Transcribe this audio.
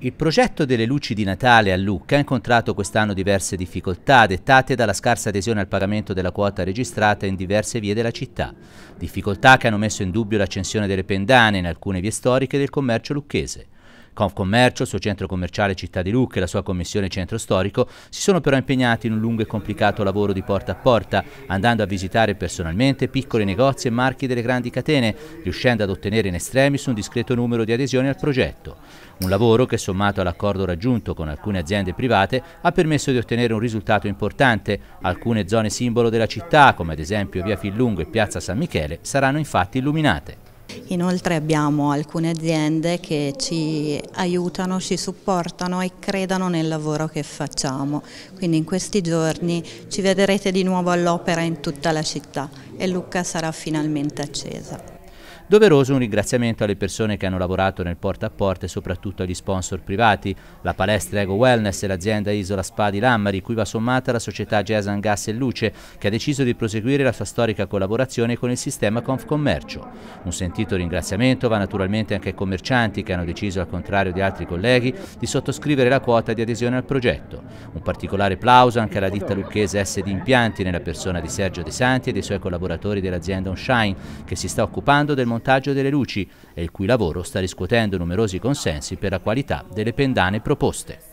Il progetto delle luci di Natale a Lucca ha incontrato quest'anno diverse difficoltà dettate dalla scarsa adesione al pagamento della quota registrata in diverse vie della città, difficoltà che hanno messo in dubbio l'accensione delle pendane in alcune vie storiche del commercio lucchese. Confcommercio, il suo centro commerciale Città di Lucca e la sua commissione centro storico si sono però impegnati in un lungo e complicato lavoro di porta a porta, andando a visitare personalmente piccoli negozi e marchi delle grandi catene, riuscendo ad ottenere in estremis un discreto numero di adesioni al progetto. Un lavoro che sommato all'accordo raggiunto con alcune aziende private ha permesso di ottenere un risultato importante. Alcune zone simbolo della città, come ad esempio via Fillungo e piazza San Michele, saranno infatti illuminate. Inoltre abbiamo alcune aziende che ci aiutano, ci supportano e credono nel lavoro che facciamo. Quindi in questi giorni ci vedrete di nuovo all'opera in tutta la città e Lucca sarà finalmente accesa. Doveroso un ringraziamento alle persone che hanno lavorato nel porta a porta e soprattutto agli sponsor privati, la palestra Ego Wellness e l'azienda Isola Spa di Lammari, cui va sommata la società Gesan Gas e Luce, che ha deciso di proseguire la sua storica collaborazione con il sistema Confcommercio. Un sentito ringraziamento va naturalmente anche ai commercianti che hanno deciso, al contrario di altri colleghi, di sottoscrivere la quota di adesione al progetto. Un particolare applauso anche alla ditta lucchese SD Impianti nella persona di Sergio De Santi e dei suoi collaboratori dell'azienda Onshine, che si sta occupando del montaggio montaggio delle luci e il cui lavoro sta riscuotendo numerosi consensi per la qualità delle pendane proposte.